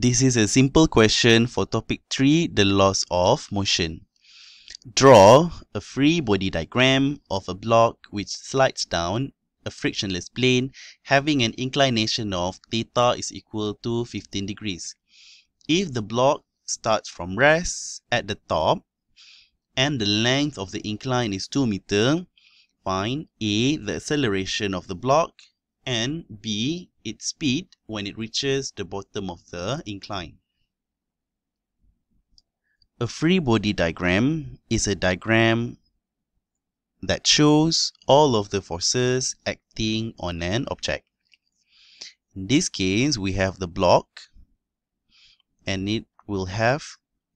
This is a simple question for topic 3, the laws of motion. Draw a free body diagram of a block which slides down a frictionless plane having an inclination of theta is equal to 15 degrees. If the block starts from rest at the top and the length of the incline is 2 meter, find A the acceleration of the block and B its speed when it reaches the bottom of the incline. A free body diagram is a diagram that shows all of the forces acting on an object. In this case, we have the block and it will have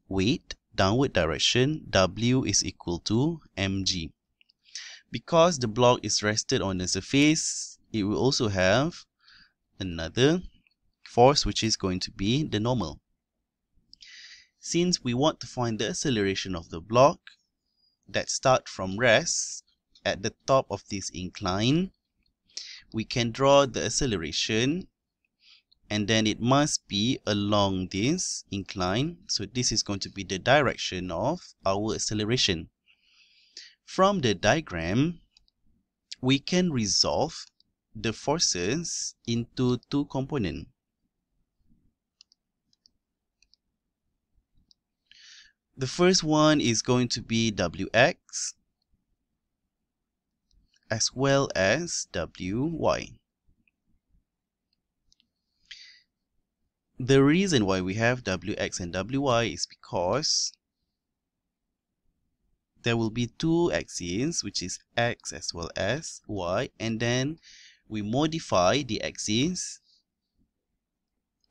weight downward direction W is equal to mg. Because the block is rested on the surface, it will also have another force which is going to be the normal. Since we want to find the acceleration of the block that start from rest at the top of this incline, we can draw the acceleration and then it must be along this incline. So this is going to be the direction of our acceleration. From the diagram, we can resolve the forces into two components. The first one is going to be Wx as well as Wy. The reason why we have Wx and Wy is because there will be two axes, which is X as well as Y, and then we modify the axis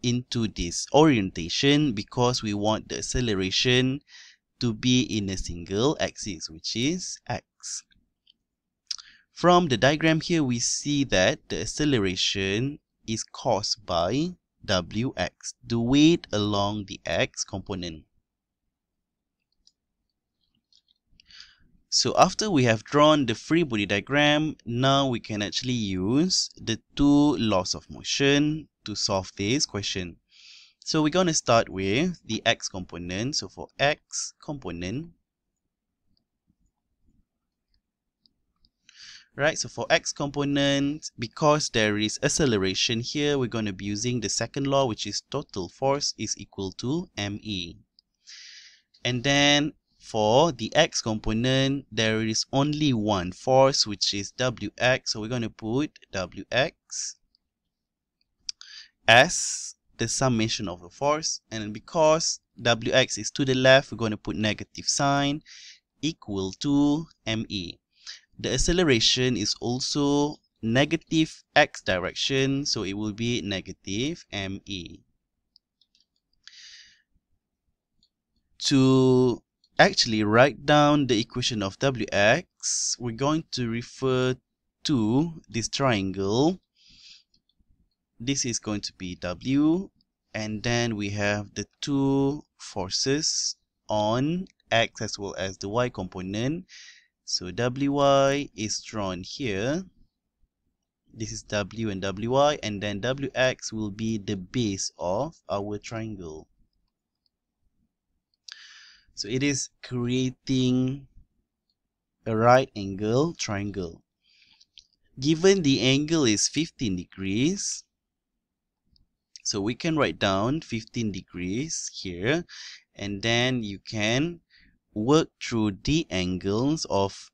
into this orientation because we want the acceleration to be in a single axis which is x. From the diagram here we see that the acceleration is caused by wx, the weight along the x component. So after we have drawn the free body diagram, now we can actually use the two laws of motion to solve this question. So we're going to start with the x component. So for x component, right? So for x component, because there is acceleration here, we're going to be using the second law, which is total force is equal to ME. And then for the x component there is only one force which is wx so we're going to put wx as the summation of the force and because wx is to the left we're going to put negative sign equal to me the acceleration is also negative x direction so it will be negative me to actually write down the equation of wx, we're going to refer to this triangle. This is going to be w, and then we have the two forces on x as well as the y component. So wy is drawn here. This is w and wy, and then wx will be the base of our triangle so it is creating a right angle triangle given the angle is 15 degrees so we can write down 15 degrees here and then you can work through the angles of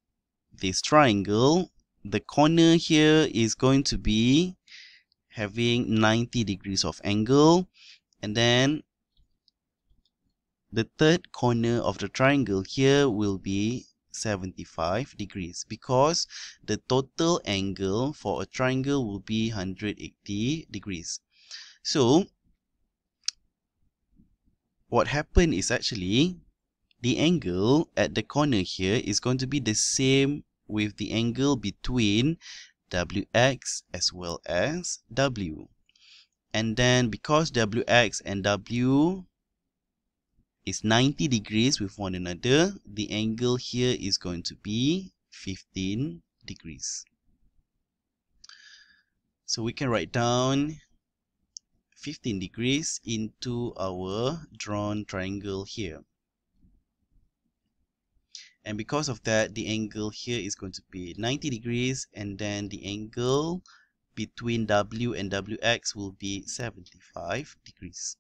this triangle the corner here is going to be having 90 degrees of angle and then the third corner of the triangle here will be 75 degrees because the total angle for a triangle will be 180 degrees. So, what happened is actually the angle at the corner here is going to be the same with the angle between Wx as well as W. And then because Wx and W is 90 degrees with one another, the angle here is going to be 15 degrees. So we can write down 15 degrees into our drawn triangle here. And because of that, the angle here is going to be 90 degrees and then the angle between W and WX will be 75 degrees.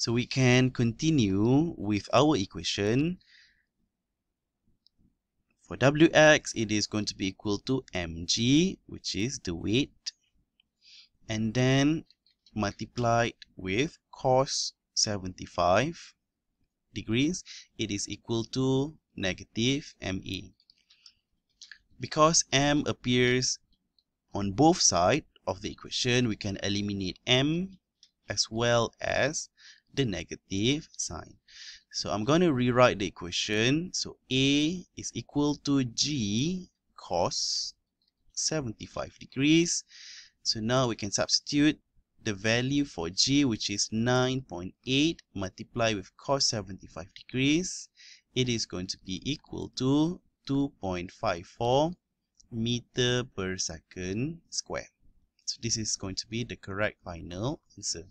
So we can continue with our equation. For Wx, it is going to be equal to mg, which is the weight, and then multiplied with cos 75 degrees, it is equal to negative ME. Because M appears on both sides of the equation, we can eliminate M as well as the negative sign. So I'm going to rewrite the equation. So A is equal to G cos 75 degrees. So now we can substitute the value for G which is 9.8 multiplied with cos 75 degrees. It is going to be equal to 2.54 meter per second square. So this is going to be the correct final answer.